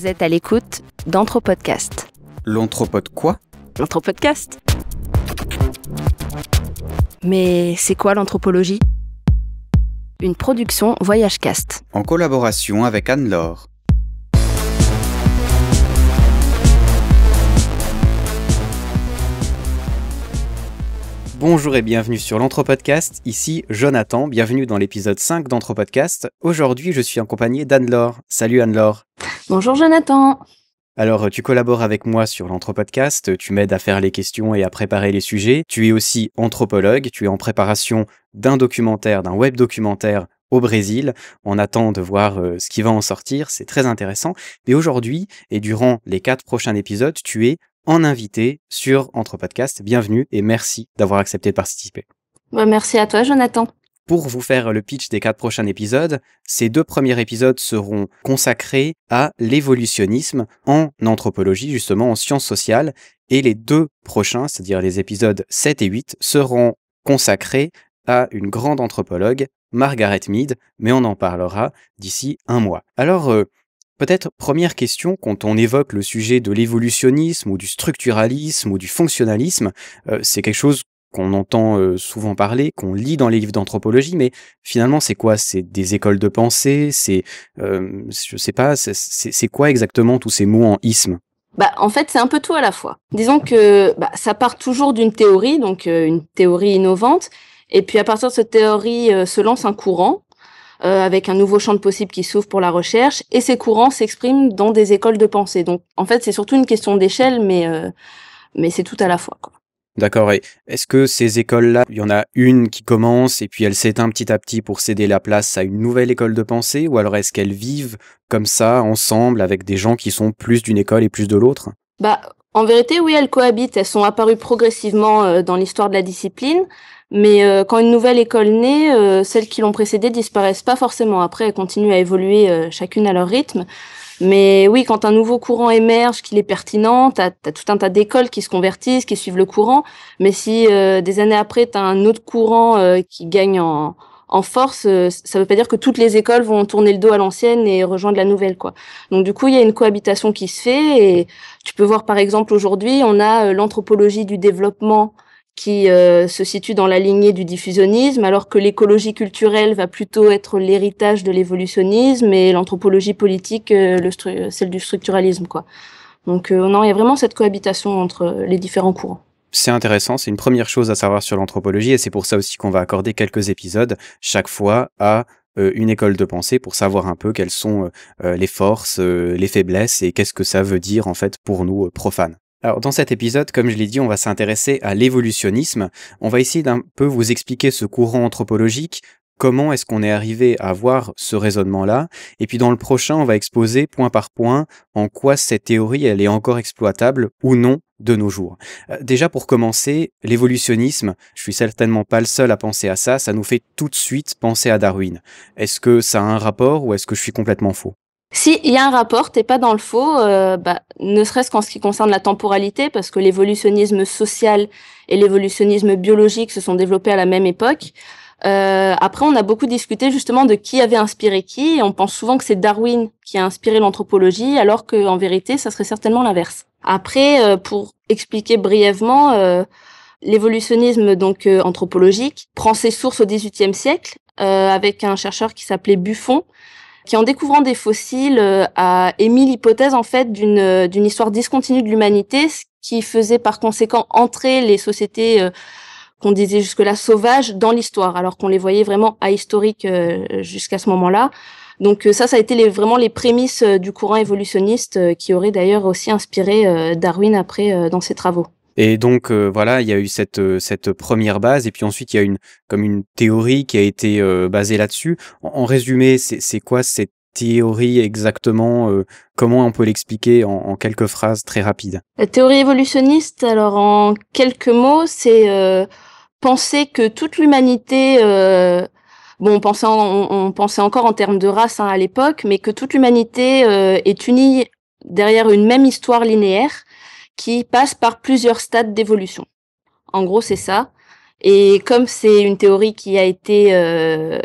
Vous êtes à l'écoute d'Anthropodcast. L'Anthropode quoi L'Anthropodcast. Mais c'est quoi l'anthropologie Une production Voyage Cast. En collaboration avec Anne-Laure. bonjour et bienvenue sur l'Anthropodcast, Ici Jonathan, bienvenue dans l'épisode 5 d'Anthropodcast. Aujourd'hui, je suis compagnie d'Anne-Laure. Salut Anne-Laure. Bonjour Jonathan. Alors, tu collabores avec moi sur l'Anthropodcast, tu m'aides à faire les questions et à préparer les sujets. Tu es aussi anthropologue, tu es en préparation d'un documentaire, d'un web documentaire au Brésil. On attend de voir euh, ce qui va en sortir, c'est très intéressant. Mais aujourd'hui, et durant les quatre prochains épisodes, tu es en invité sur Entre Bienvenue et merci d'avoir accepté de participer. Bah, merci à toi, Jonathan. Pour vous faire le pitch des quatre prochains épisodes, ces deux premiers épisodes seront consacrés à l'évolutionnisme en anthropologie, justement en sciences sociales, et les deux prochains, c'est-à-dire les épisodes 7 et 8, seront consacrés à une grande anthropologue, Margaret Mead, mais on en parlera d'ici un mois. Alors, euh, Peut-être première question, quand on évoque le sujet de l'évolutionnisme ou du structuralisme ou du fonctionnalisme, euh, c'est quelque chose qu'on entend euh, souvent parler, qu'on lit dans les livres d'anthropologie, mais finalement c'est quoi C'est des écoles de pensée C'est, euh, je sais pas, c'est quoi exactement tous ces mots en isme bah, en fait, c'est un peu tout à la fois. Disons que bah, ça part toujours d'une théorie, donc une théorie innovante, et puis à partir de cette théorie se lance un courant, euh, avec un nouveau champ de possibles qui s'ouvre pour la recherche, et ces courants s'expriment dans des écoles de pensée. Donc en fait, c'est surtout une question d'échelle, mais, euh, mais c'est tout à la fois. D'accord. Et est-ce que ces écoles-là, il y en a une qui commence et puis elle s'éteint petit à petit pour céder la place à une nouvelle école de pensée Ou alors est-ce qu'elles vivent comme ça, ensemble, avec des gens qui sont plus d'une école et plus de l'autre bah, en vérité, oui, elles cohabitent. Elles sont apparues progressivement euh, dans l'histoire de la discipline. Mais euh, quand une nouvelle école naît, euh, celles qui l'ont précédée disparaissent pas forcément. Après, elles continuent à évoluer chacune à leur rythme. Mais oui, quand un nouveau courant émerge, qu'il est pertinent, tu as tout un tas d'écoles qui se convertissent, qui suivent le courant. Mais si des années après, tu as un autre courant qui gagne en, en force, euh, ça ne veut pas dire que toutes les écoles vont tourner le dos à l'ancienne et rejoindre la nouvelle, quoi. Donc du coup, il y a une cohabitation qui se fait et tu peux voir par exemple aujourd'hui, on a euh, l'anthropologie du développement qui euh, se situe dans la lignée du diffusionnisme, alors que l'écologie culturelle va plutôt être l'héritage de l'évolutionnisme et l'anthropologie politique celle du structuralisme, quoi. Donc non, il y a vraiment cette cohabitation entre les différents courants c'est intéressant, c'est une première chose à savoir sur l'anthropologie et c'est pour ça aussi qu'on va accorder quelques épisodes chaque fois à euh, une école de pensée pour savoir un peu quelles sont euh, euh, les forces, les faiblesses et qu'est-ce que ça veut dire en fait pour nous profanes. Alors dans cet épisode, comme je l'ai dit, on va s'intéresser à l'évolutionnisme. On va essayer d'un peu vous expliquer ce courant anthropologique, comment est-ce qu'on est arrivé à avoir ce raisonnement-là. Et puis dans le prochain, on va exposer point par point en quoi cette théorie, elle est encore exploitable ou non de nos jours. Euh, déjà pour commencer, l'évolutionnisme, je suis certainement pas le seul à penser à ça, ça nous fait tout de suite penser à Darwin. Est-ce que ça a un rapport ou est-ce que je suis complètement faux si il y a un rapport, t'es pas dans le faux, euh, bah, ne serait-ce qu'en ce qui concerne la temporalité, parce que l'évolutionnisme social et l'évolutionnisme biologique se sont développés à la même époque. Euh, après, on a beaucoup discuté justement de qui avait inspiré qui. on pense souvent que c'est Darwin qui a inspiré l'anthropologie, alors qu'en vérité, ça serait certainement l'inverse. Après, euh, pour expliquer brièvement, euh, l'évolutionnisme donc anthropologique prend ses sources au XVIIIe siècle avec un chercheur qui s'appelait Buffon, qui en découvrant des fossiles a émis l'hypothèse en fait d'une d'une histoire discontinue de l'humanité, ce qui faisait par conséquent entrer les sociétés qu'on disait jusque-là sauvages dans l'histoire, alors qu'on les voyait vraiment ahistoriques euh, jusqu'à ce moment-là. Donc euh, ça, ça a été vraiment les prémices euh, du courant évolutionniste qui aurait d'ailleurs aussi inspiré Darwin après dans ses travaux. Et donc voilà, il y a eu cette cette première base, et puis ensuite il y a une comme une théorie qui a été basée là-dessus. En, résumé, c'est quoi cette théorie exactement Comment on peut l'expliquer en, en, quelques phrases très rapides La théorie évolutionniste, alors en quelques mots, c'est penser que toute l'humanité, euh, bon, on pensait, on, pensait encore en termes de race hein, à l'époque, mais que toute l'humanité euh, est unie derrière une même histoire linéaire qui passe par plusieurs stades d'évolution. En gros, c'est ça. Et comme c'est une théorie qui a été euh,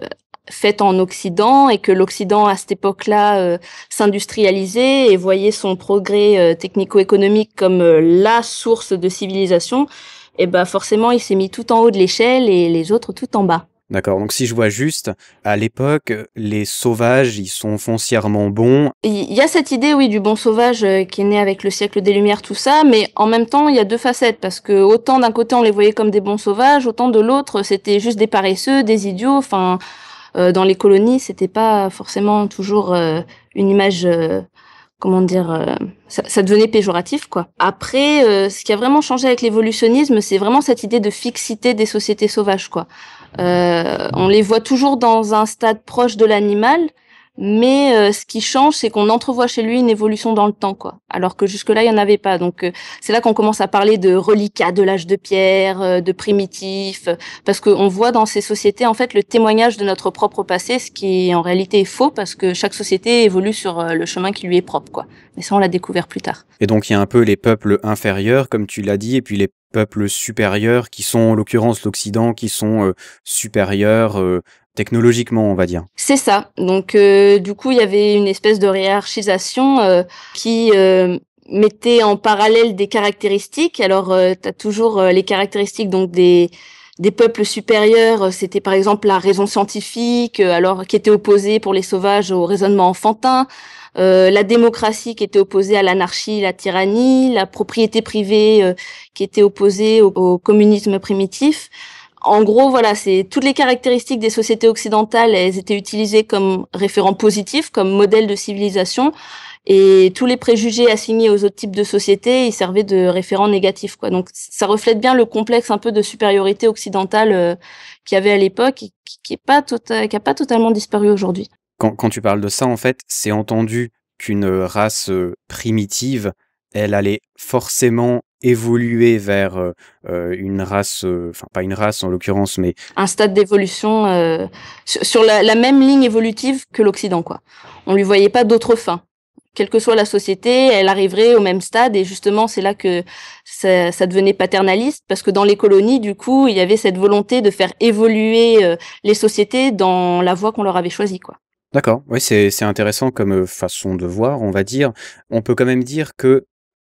faite en Occident et que l'Occident à cette époque-là s'industrialisait et voyait son progrès technico-économique comme la source de civilisation, et eh ben forcément, il s'est mis tout en haut de l'échelle et les autres tout en bas. D'accord. Donc si je vois juste, à l'époque, les sauvages, ils sont foncièrement bons. Il y a cette idée, oui, du bon sauvage euh, qui est né avec le siècle des Lumières, tout ça, mais en même temps, il y a deux facettes parce que autant d'un côté on les voyait comme des bons sauvages, autant de l'autre c'était juste des paresseux, des idiots. Enfin, euh, dans les colonies, c'était pas forcément toujours euh, une image comment dire, euh, ça, ça, devenait péjoratif quoi. Après, euh, ce qui a vraiment changé avec l'évolutionnisme, c'est vraiment cette idée de fixité des sociétés sauvages quoi. Euh, on les voit toujours dans un stade proche de l'animal, mais euh, ce qui change, c'est qu'on entrevoit chez lui une évolution dans le temps, quoi. Alors que jusque-là, il n'y en avait pas. Donc, euh, c'est là qu'on commence à parler de reliquats de l'âge de pierre, euh, de primitifs, parce qu'on voit dans ces sociétés, en fait, le témoignage de notre propre passé, ce qui en réalité est faux, parce que chaque société évolue sur le chemin qui lui est propre, quoi. Mais ça, on l'a découvert plus tard. Et donc, il y a un peu les peuples inférieurs, comme tu l'as dit, et puis les peuples supérieurs, qui sont en l'occurrence l'Occident, qui sont supérieurs technologiquement, on va dire. C'est ça. Donc, euh, du coup, il y avait une espèce de hiérarchisation euh, qui euh, mettait en parallèle des caractéristiques. Alors, tu as toujours les caractéristiques donc des des peuples supérieurs, c'était par exemple la raison scientifique, alors qui était opposée pour les sauvages au raisonnement enfantin, la démocratie qui était opposée à l'anarchie, la tyrannie, la propriété privée qui était opposée au, communisme primitif en gros, voilà, c'est toutes les caractéristiques des sociétés occidentales, elles étaient utilisées comme référent positif, comme modèle de civilisation, et tous les préjugés assignés aux autres types de sociétés, ils servaient de référents négatifs. quoi. Donc, ça reflète bien le complexe un peu de supériorité occidentale euh, qu'il y avait à l'époque, et qui, n'a pas tota, pas totalement disparu aujourd'hui. quand tu parles de ça, en fait, c'est entendu qu'une race euh, primitive, elle allait forcément évoluer vers euh, euh, une race, euh, enfin pas une race en l'occurrence, mais un stade d'évolution sur la, même ligne évolutive que l'Occident, quoi. On lui voyait pas d'autre fin quelle que soit la société, elle arriverait au même stade. Et justement, c'est là que ça, devenait paternaliste, parce que dans les colonies, du coup, il y avait cette volonté de faire évoluer les sociétés dans la voie qu'on leur avait choisie, quoi. D'accord, oui, c'est intéressant comme façon de voir, on va dire. On peut quand même dire que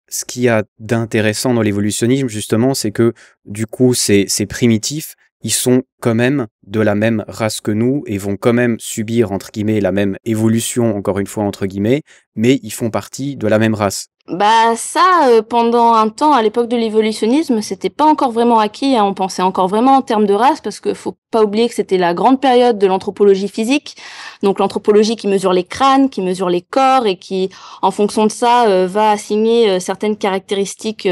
ce qu'il y a d'intéressant dans l'évolutionnisme, justement, c'est que du coup, c'est primitif, ils sont quand même de la même race que nous et vont quand même subir, entre guillemets, la même évolution, encore une fois, entre guillemets, mais ils font partie de la même race. Bah ça, euh, pendant un temps, à l'époque de l'évolutionnisme, c'était pas encore vraiment acquis. Hein. On pensait encore vraiment en termes de race, parce que faut pas oublier que c'était la grande période de l'anthropologie physique. Donc l'anthropologie qui mesure les crânes, qui mesure les corps et qui, en fonction de ça, euh, va assigner euh, certaines caractéristiques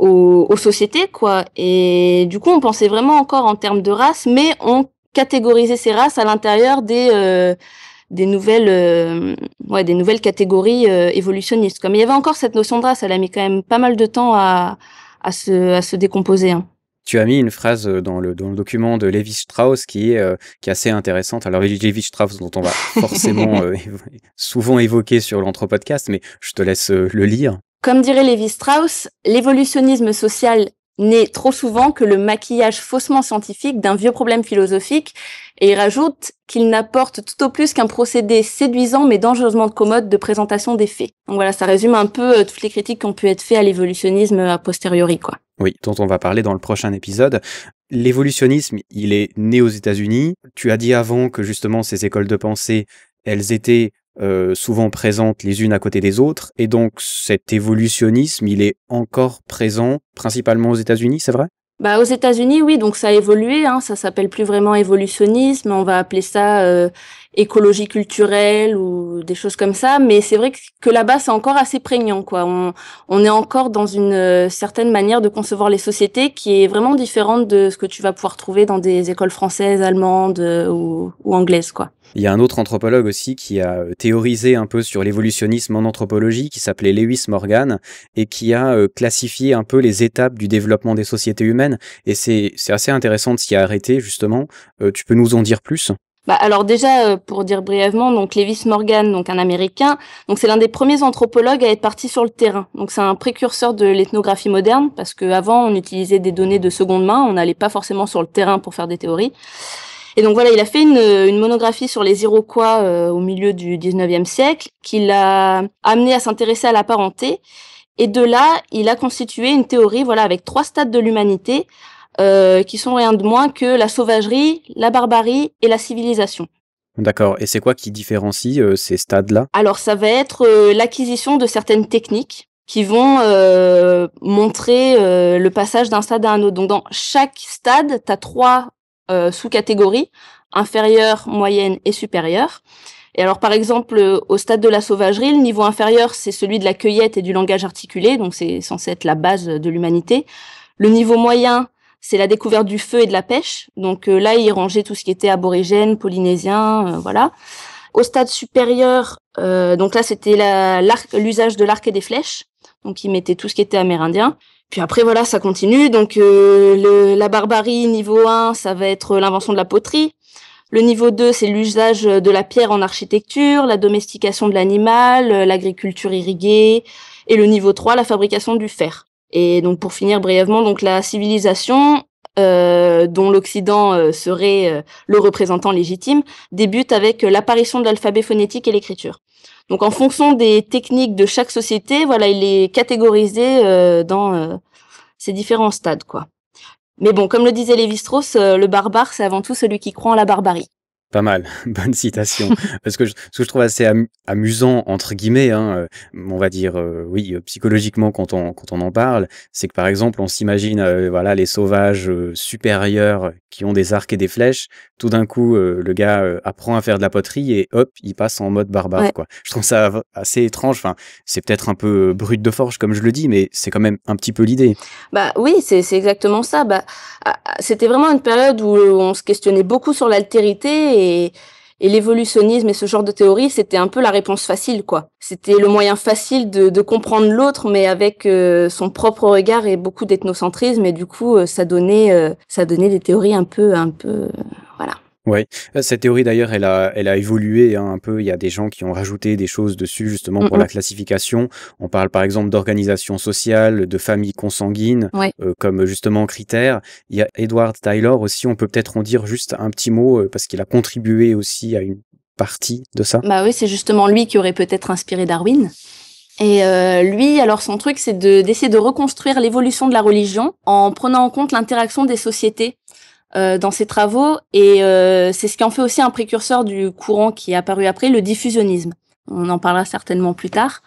aux, sociétés, quoi. Et du coup, on pensait vraiment encore en termes de race, mais on catégorisait ces races à l'intérieur des euh, des nouvelles euh, des nouvelles catégories euh, évolutionnistes comme il y avait encore cette notion de race elle a mis quand même pas mal de temps à, à se à se décomposer hein. Tu as mis une phrase dans le, dans le document de Levi Strauss qui est, qui est assez intéressante. Alors, Levi Strauss, dont on va forcément souvent évoquer sur l'entrepodcast, mais je te laisse le lire. Comme dirait Lévi-Strauss, l'évolutionnisme social n'est trop souvent que le maquillage faussement scientifique d'un vieux problème philosophique, et il rajoute qu'il n'apporte tout au plus qu'un procédé séduisant mais dangereusement commode de présentation des faits. Donc voilà, ça résume un peu euh, toutes les critiques qui ont pu être faites à l'évolutionnisme a posteriori, quoi. Oui, dont on va parler dans le prochain épisode. L'évolutionnisme, il est né aux États-Unis. Tu as dit avant que justement ces écoles de pensée, elles étaient euh, souvent présentes les unes à côté des autres. Et donc cet évolutionnisme, il est encore présent, principalement aux États-Unis, c'est vrai bah, aux États-Unis, oui, donc ça a évolué. Hein, ça s'appelle plus vraiment évolutionnisme. On va appeler ça euh, écologie culturelle ou des choses comme ça. Mais c'est vrai que là-bas, c'est encore assez prégnant. Quoi. On, est encore dans une euh, certaine manière de concevoir les sociétés qui est vraiment différente de ce que tu vas pouvoir trouver dans des écoles françaises, allemandes ou, ou anglaises. Quoi. Il y a un autre anthropologue aussi qui a euh, théorisé un peu sur l'évolutionnisme en anthropologie, qui s'appelait Lewis Morgan, et qui a euh, classifié un peu les étapes du développement des sociétés humaines. Et c'est assez intéressant de s'y arrêter, justement. Euh, tu peux nous en dire plus bah alors déjà, pour dire brièvement, donc Lewis Morgan, donc un Américain, donc c'est l'un des premiers anthropologues à être parti sur le terrain. Donc c'est un précurseur de l'ethnographie moderne parce qu'avant on utilisait des données de seconde main, on n'allait pas forcément sur le terrain pour faire des théories. Et donc voilà, il a fait une, monographie sur les Iroquois euh, au milieu du 19e siècle, qui l'a amené à s'intéresser à la parenté. Et de là, il a constitué une théorie, voilà, avec trois stades de l'humanité, euh, qui sont rien de moins que la sauvagerie, la barbarie et la civilisation. D'accord. Et c'est quoi qui différencie euh, ces stades-là Alors, ça va être l'acquisition de certaines techniques qui vont montrer le passage d'un stade à un autre. Donc, dans chaque stade, tu as trois euh, sous-catégories, inférieure, moyenne et supérieure. alors, par exemple, euh, au stade de la sauvagerie, le niveau inférieur, c'est celui de la cueillette et du langage articulé, donc c'est censé être la base de l'humanité. Le niveau moyen, c'est la découverte du feu et de la pêche. Donc euh, là, il rangeait tout ce qui était aborigène, polynésien, voilà. Au stade supérieur, donc là, c'était l'usage de l'arc et des flèches. Donc il mettait tout ce qui était amérindien. Puis après, voilà, ça continue. Donc, euh, la barbarie, niveau 1, ça va être l'invention de la poterie. Le niveau 2, c'est l'usage de la pierre en architecture, la domestication de l'animal, euh, l'agriculture irriguée. Et le niveau 3, la fabrication du fer. Et donc, pour finir brièvement, donc la civilisation, euh, dont l'Occident serait le représentant légitime, débute avec l'apparition de l'alphabet phonétique et l'écriture. Donc en fonction des techniques de chaque société, voilà, il est catégorisé euh, dans euh, ces différents stades, quoi. Mais bon, comme le disait Lévi-Strauss, euh, le barbare, c'est avant tout celui qui croit en la barbarie. Pas mal, bonne citation. Parce que je, ce que je trouve assez amusant, entre guillemets, hein, euh, on va dire, euh, oui, euh, psychologiquement, quand on, quand on en parle, c'est que par exemple, on s'imagine voilà, les sauvages supérieurs qui ont des arcs et des flèches. Tout d'un coup, le gars apprend à faire de la poterie et hop, il passe en mode barbare. Quoi. Je trouve ça assez étrange. Enfin, c'est peut-être un peu brut de forge, comme je le dis, mais c'est quand même un petit peu l'idée. Bah oui, c'est exactement ça. Bah, ah, ah, C'était vraiment une période où on se questionnait beaucoup sur l'altérité et, l'évolutionnisme et ce genre de théorie, c'était un peu la réponse facile, quoi. C'était le moyen facile de, comprendre l'autre, mais avec euh, son propre regard et beaucoup d'ethnocentrisme. Et du coup, euh, ça donnait, euh, ça donnait des théories un peu, un peu, oui, euh, cette théorie d'ailleurs, elle a, elle a évolué hein, un peu. Il y a des gens qui ont rajouté des choses dessus justement pour mm, la mm. classification. On parle par exemple d'organisation sociale, de famille consanguine euh, comme justement critère. Il y a Edward Taylor aussi, on peut peut-être en dire juste un petit mot euh, parce qu'il a contribué aussi à une partie de ça. Bah oui, c'est justement lui qui aurait peut-être inspiré Darwin. Et lui, alors son truc, c'est d'essayer de reconstruire l'évolution de la religion en prenant en compte l'interaction des sociétés. Euh, dans ses travaux et euh, c'est ce qui en fait aussi un précurseur du courant qui est apparu après, le diffusionnisme. On en parlera certainement plus tard.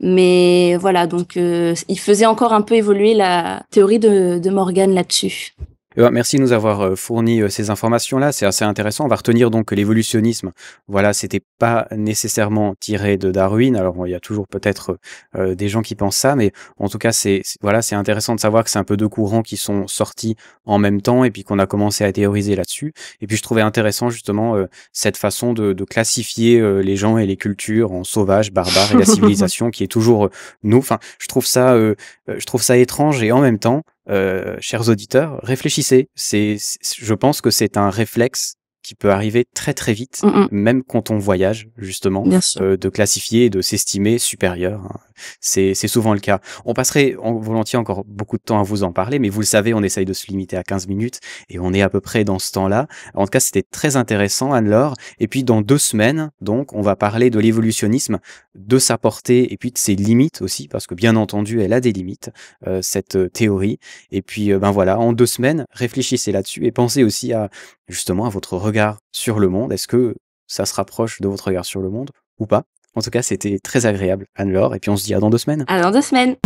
Mais voilà, donc euh, il faisait encore un peu évoluer la théorie de, de Morgan là-dessus. Eh ben, merci de nous avoir euh, fourni euh, ces informations-là. C'est assez intéressant. On va retenir donc que l'évolutionnisme, voilà, c'était pas nécessairement tiré de Darwin. Alors, il y a toujours peut-être euh, des gens qui pensent ça, mais en tout cas, c'est voilà, c'est intéressant de savoir que c'est un peu deux courants qui sont sortis en même temps et puis qu'on a commencé à théoriser là-dessus. Et puis, je trouvais intéressant justement cette façon de, de classifier les gens et les cultures en sauvages, barbares et la civilisation qui est toujours nous. Enfin, je trouve ça, je trouve ça étrange et en même temps, euh, chers auditeurs, réfléchissez. C'est, je pense que c'est un réflexe qui peut arriver très très vite, mm, mm. même quand on voyage justement, euh, de classifier et de s'estimer supérieur. Hein. C'est souvent le cas. On passerait volontiers encore beaucoup de temps à vous en parler, mais vous le savez, on essaye de se limiter à 15 minutes et on est à peu près dans ce temps-là. En tout cas, c'était très intéressant, Anne-Laure. Et puis dans deux semaines, donc, on va parler de l'évolutionnisme, de sa portée et puis de ses limites aussi, parce que bien entendu, elle a des limites, euh, cette euh, théorie. Et puis, ben voilà, en deux semaines, réfléchissez là-dessus et pensez aussi à justement à votre regard sur le monde. Est-ce que ça se rapproche de votre regard sur le monde ou pas En tout cas, c'était très agréable, Anne-Laure, et puis on se dit à dans deux semaines. À dans deux semaines